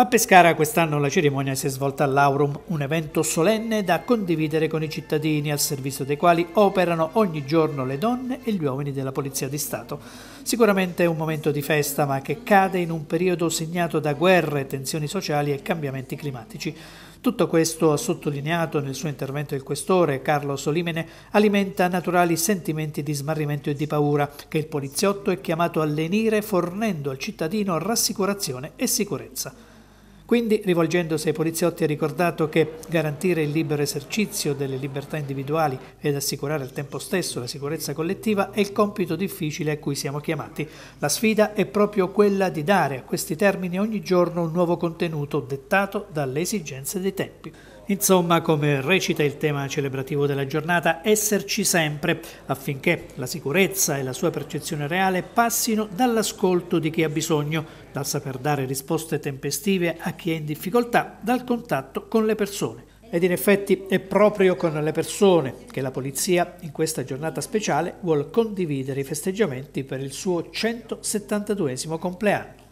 A Pescara quest'anno la cerimonia si è svolta all'Aurum, un evento solenne da condividere con i cittadini al servizio dei quali operano ogni giorno le donne e gli uomini della Polizia di Stato. Sicuramente è un momento di festa ma che cade in un periodo segnato da guerre, tensioni sociali e cambiamenti climatici. Tutto questo, ha sottolineato nel suo intervento il questore Carlo Solimene, alimenta naturali sentimenti di smarrimento e di paura che il poliziotto è chiamato a lenire fornendo al cittadino rassicurazione e sicurezza. Quindi, rivolgendosi ai poliziotti, ha ricordato che garantire il libero esercizio delle libertà individuali ed assicurare al tempo stesso la sicurezza collettiva è il compito difficile a cui siamo chiamati. La sfida è proprio quella di dare a questi termini ogni giorno un nuovo contenuto dettato dalle esigenze dei tempi. Insomma, come recita il tema celebrativo della giornata, esserci sempre affinché la sicurezza e la sua percezione reale passino dall'ascolto di chi ha bisogno, dal saper dare risposte tempestive a chi è in difficoltà, dal contatto con le persone. Ed in effetti è proprio con le persone che la polizia in questa giornata speciale vuole condividere i festeggiamenti per il suo 172 compleanno.